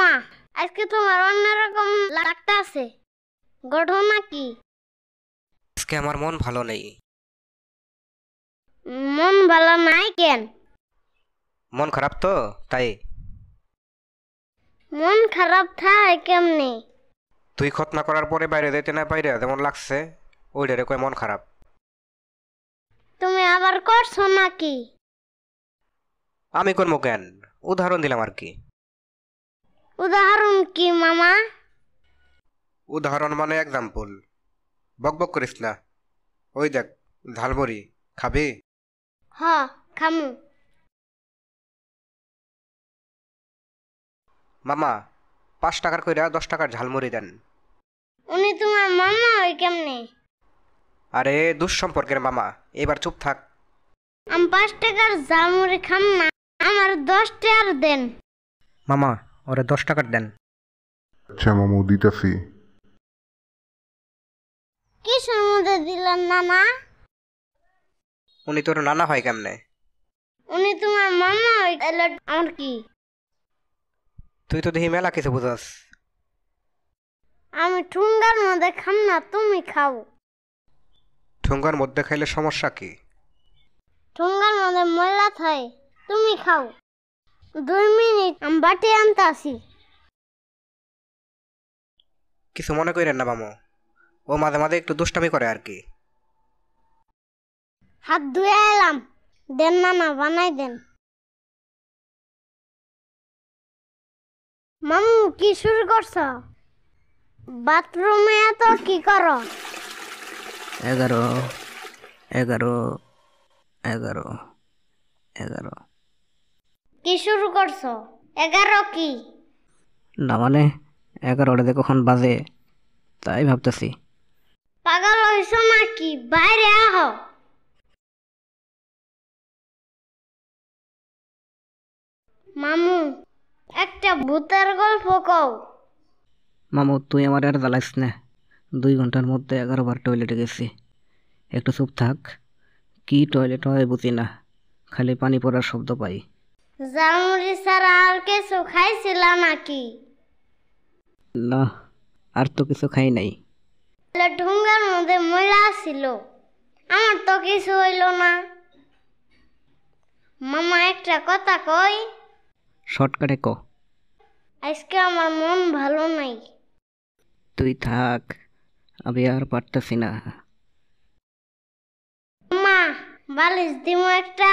মামা আজকে তোমার অন্যরকম লাগতাছে ঘটনা কি আজকে আমার মন ভালো নেই মন ভালো নাই কেন মন খারাপ তো তাই মন খারাপ থাকে কেমনে তুই খতনা করার পরে বাইরে যেতে না পাইরে যেমন লাগছে ওই ডেরে কয় মন খারাপ তুমি আবার করছো নাকি আমি করবো কেন উদাহরণ দিলাম আর কি উদাহরণ কি মামা উদাহরণ মানে এক্সাম্পল বকবক করিস না ওই দেখ ঝালমুড়ি খাবি হ খামু মামা পাঁচ টাকার কইরা দশ টাকার ঝালমুড়ি দেন উনি তোমার মামা ওই কেমনে আরে দুঃসম্পর্কের মামা এবার চুপ থাক আমি পাঁচ টাকার ঝালমুড়ি খাম না আমার দশ টাকার দেন মামা ওরে দশ টাকার দেন আচ্ছা মামু দিতেছি কি সমুদ্রে দিলেন নানা উনি তোর নানা হয় কেমনে উনি তোমার মামা হয় তাহলে আমার কি তুই তো দেখি মেলা কিছু বুঝাস আমি ঠুঙ্গার মধ্যে খাম না তুমি খাও ঠুঙ্গার মধ্যে খাইলে সমস্যা কি ঠুঙ্গার মধ্যে ময়লা থাকে তুমি খাও দুই মিনিট আমি বাটি আনতে আসি কিছু মনে করেন না মামু ও মাঝে মাঝে একটু দুষ্টামি করে আর কি হাত ধুয়ে এলাম দেন না না বানাই দেন মামু কি শুরু করছ বাথরুমে এত কি কর এগারো এগারো এগারো এগারো কি শুরু করছো এগারো কি না মানে এগারোটা দেখো কখন বাজে তাই ভাবতেছি পাগল হয়েছো নাকি বাইরে আহ মামু একটা ভূতের গল্প কও মামু তুই আমার আর জ্বালাইস না দুই ঘন্টার মধ্যে এগারো বার টয়লেটে গেছি একটু চুপ থাক কি টয়লেট হয় বুঝি না খালি পানি পড়ার শব্দ পাই জামুরি ছাড়া আর কিছু খাইছিল নাকি না আর তো কিছু খাই নাই তাহলে ঢুঙ্গার মধ্যে ময়লা ছিল আমার তো কিছু হইল না মামা একটা কথা কই শর্টকাটে ক আজকে আমার মন ভালো নাই তুই থাক আমি আর পারতেছি না মা বালিশ দিমো একটা